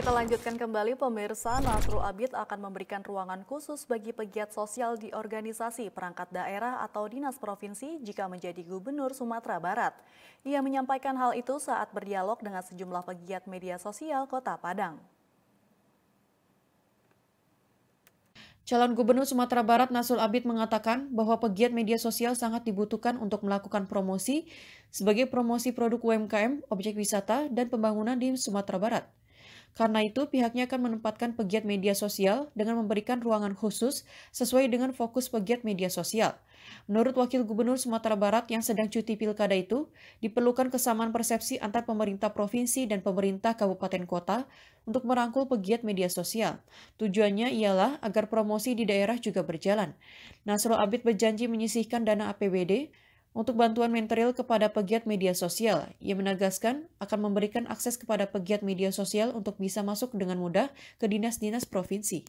Kita lanjutkan kembali pemirsa, Nasrul Abid akan memberikan ruangan khusus bagi pegiat sosial di organisasi perangkat daerah atau dinas provinsi jika menjadi gubernur Sumatera Barat. Ia menyampaikan hal itu saat berdialog dengan sejumlah pegiat media sosial Kota Padang. Calon Gubernur Sumatera Barat Nasul Abid mengatakan bahwa pegiat media sosial sangat dibutuhkan untuk melakukan promosi sebagai promosi produk UMKM, objek wisata, dan pembangunan di Sumatera Barat. Karena itu, pihaknya akan menempatkan pegiat media sosial dengan memberikan ruangan khusus sesuai dengan fokus pegiat media sosial. Menurut Wakil Gubernur Sumatera Barat yang sedang cuti pilkada itu, diperlukan kesamaan persepsi antar pemerintah provinsi dan pemerintah kabupaten kota untuk merangkul pegiat media sosial. Tujuannya ialah agar promosi di daerah juga berjalan. Nasrul Abid berjanji menyisihkan dana APBD untuk bantuan material kepada pegiat media sosial. Ia menegaskan akan memberikan akses kepada pegiat media sosial untuk bisa masuk dengan mudah ke dinas-dinas provinsi.